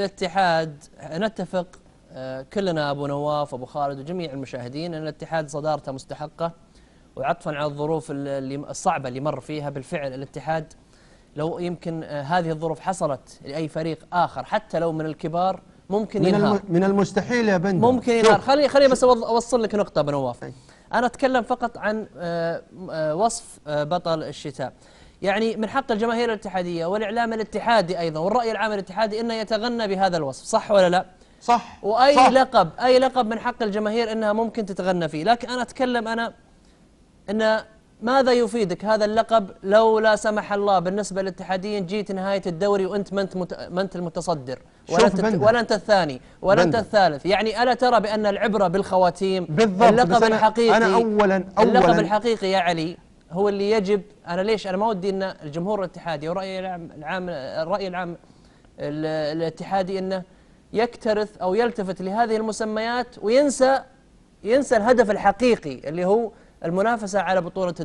الاتحاد نتفق آه، كلنا ابو نواف ابو خالد وجميع المشاهدين ان الاتحاد صدارته مستحقه وعطفا على الظروف الصعبه اللي مر فيها بالفعل الاتحاد لو يمكن آه، هذه الظروف حصلت لاي فريق اخر حتى لو من الكبار ممكن من ينهار من المستحيل يا بندر ممكن ينهار خليني خليني بس اوصل لك نقطه ابو نواف طيب. انا اتكلم فقط عن آه، وصف بطل الشتاء يعني من حق الجماهير الاتحادية والإعلام الاتحادي أيضا والرأي العام الاتحادي أنه يتغنى بهذا الوصف صح ولا لا؟ صح وأي صح لقب أي لقب من حق الجماهير أنها ممكن تتغنى فيه لكن أنا أتكلم أنا أن ماذا يفيدك هذا اللقب لو لا سمح الله بالنسبة للاتحاديين جيت نهاية الدوري وأنت ما أنت ما أنت المتصدر ولا أنت ولا أنت الثاني ولا أنت الثالث يعني ألا ترى بأن العبرة بالخواتيم بالضبط اللقب الحقيقي أنا أولا أولا اللقب الحقيقي يا علي هو اللي يجب انا ليش انا ما ودي ان الجمهور الاتحادي والراي العام الراي العام الاتحادي انه يكترث او يلتفت لهذه المسميات وينسى ينسى الهدف الحقيقي اللي هو المنافسه على بطوله الدنيا